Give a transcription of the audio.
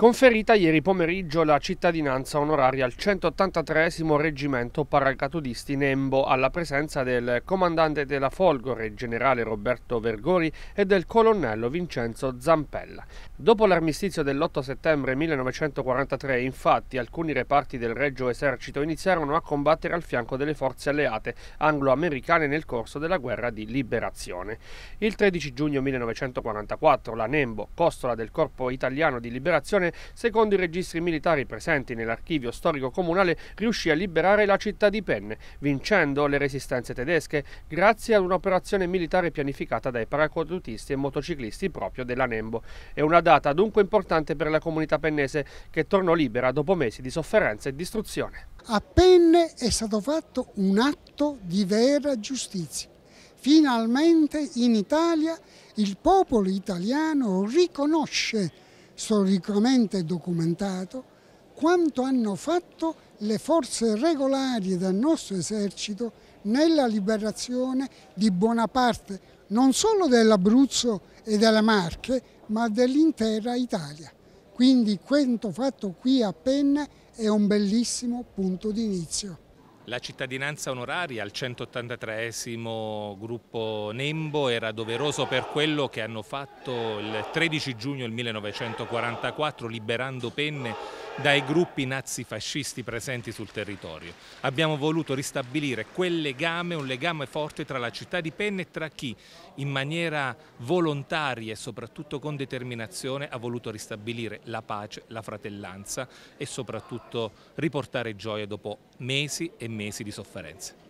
conferita ieri pomeriggio la cittadinanza onoraria al 183 Reggimento Paracatudisti Nembo alla presenza del comandante della Folgore, generale Roberto Vergori e del colonnello Vincenzo Zampella. Dopo l'armistizio dell'8 settembre 1943, infatti, alcuni reparti del Reggio Esercito iniziarono a combattere al fianco delle forze alleate anglo-americane nel corso della guerra di liberazione. Il 13 giugno 1944 la Nembo, costola del Corpo Italiano di Liberazione, secondo i registri militari presenti nell'archivio storico comunale, riuscì a liberare la città di Penne, vincendo le resistenze tedesche grazie ad un'operazione militare pianificata dai paracadutisti e motociclisti proprio della Nembo. È una data dunque importante per la comunità pennese che tornò libera dopo mesi di sofferenza e distruzione. A Penne è stato fatto un atto di vera giustizia. Finalmente in Italia il popolo italiano riconosce storicamente documentato quanto hanno fatto le forze regolari del nostro esercito nella liberazione di buona parte non solo dell'Abruzzo e delle Marche ma dell'intera Italia. Quindi quanto fatto qui a Penna è un bellissimo punto d'inizio. La cittadinanza onoraria al 183 gruppo Nembo era doveroso per quello che hanno fatto il 13 giugno 1944 liberando penne dai gruppi nazifascisti presenti sul territorio. Abbiamo voluto ristabilire quel legame, un legame forte tra la città di Penne e tra chi in maniera volontaria e soprattutto con determinazione ha voluto ristabilire la pace, la fratellanza e soprattutto riportare gioia dopo mesi e mesi di sofferenze.